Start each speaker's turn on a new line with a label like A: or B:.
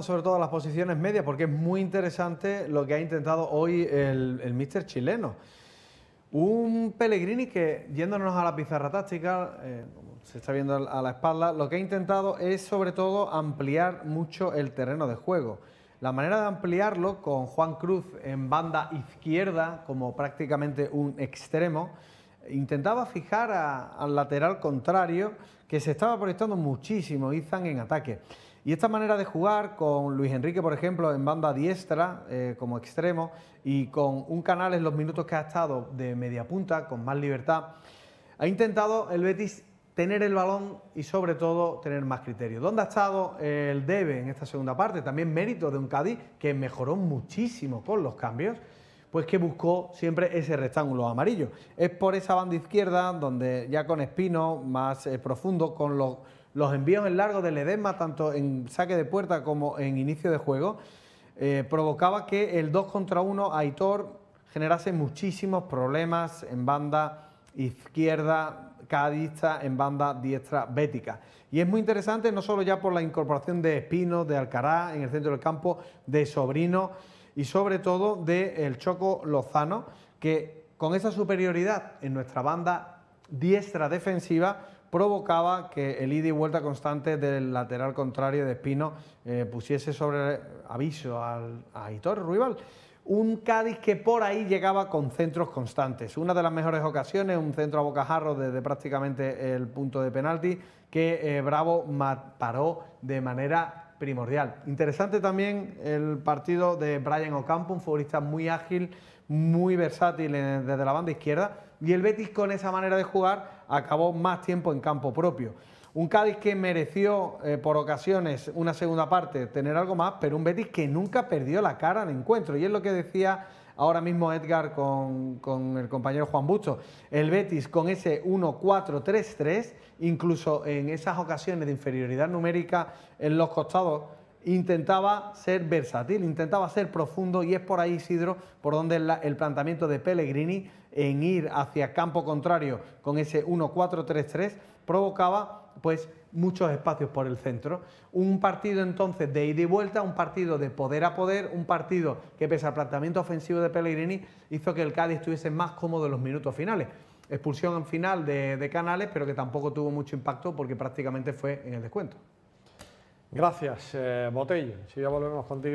A: sobre todo las posiciones medias, porque es muy interesante lo que ha intentado hoy el, el míster chileno. Un Pellegrini que, yéndonos a la pizarra táctica, eh, se está viendo a la espalda, lo que ha intentado es sobre todo ampliar mucho el terreno de juego. La manera de ampliarlo con Juan Cruz en banda izquierda como prácticamente un extremo, intentaba fijar al lateral contrario que se estaba proyectando muchísimo Izan en ataque. Y esta manera de jugar con Luis Enrique, por ejemplo, en banda diestra eh, como extremo y con un canal en los minutos que ha estado de media punta, con más libertad, ha intentado el Betis tener el balón y sobre todo tener más criterio. ¿Dónde ha estado el Debe en esta segunda parte? También mérito de un Cádiz que mejoró muchísimo con los cambios pues que buscó siempre ese rectángulo amarillo. Es por esa banda izquierda, donde ya con espino más eh, profundo, con los, envíos en largo del Edema, tanto en saque de puerta como en inicio de juego, eh, provocaba que el 2 contra 1 Aitor generase muchísimos problemas en banda izquierda cadista en banda diestra bética. Y es muy interesante no solo ya por la incorporación de Espino, de Alcaraz en el centro del campo, de Sobrino y sobre todo del el Choco Lozano, que con esa superioridad en nuestra banda diestra defensiva provocaba que el ida y vuelta constante del lateral contrario de Espino eh, pusiese sobre aviso al, a Hitor Ruibal. Un Cádiz que por ahí llegaba con centros constantes. Una de las mejores ocasiones, un centro a bocajarro desde prácticamente el punto de penalti, que eh, Bravo paró de manera primordial. Interesante también el partido de Brian Ocampo, un futbolista muy ágil, muy versátil desde la banda izquierda, y el Betis con esa manera de jugar acabó más tiempo en campo propio. Un Cádiz que mereció eh, por ocasiones una segunda parte tener algo más, pero un Betis que nunca perdió la cara al encuentro. Y es lo que decía ahora mismo Edgar con, el compañero Juan Bucho. el Betis con ese 1-4-3-3, incluso en esas ocasiones de inferioridad numérica en los costados, intentaba ser versátil, intentaba ser profundo y es por ahí, Isidro, por donde el planteamiento de Pellegrini en ir hacia campo contrario con ese 1-4-3-3 provocaba pues muchos espacios por el centro. Un partido entonces de ida y vuelta, un partido de poder a poder, un partido que pese al planteamiento ofensivo de Pellegrini hizo que el Cádiz estuviese más cómodo en los minutos finales. Expulsión en final de, Canales, pero que tampoco tuvo mucho impacto porque prácticamente fue en el descuento. Gracias, eh, Botello. Si ya volvemos contigo.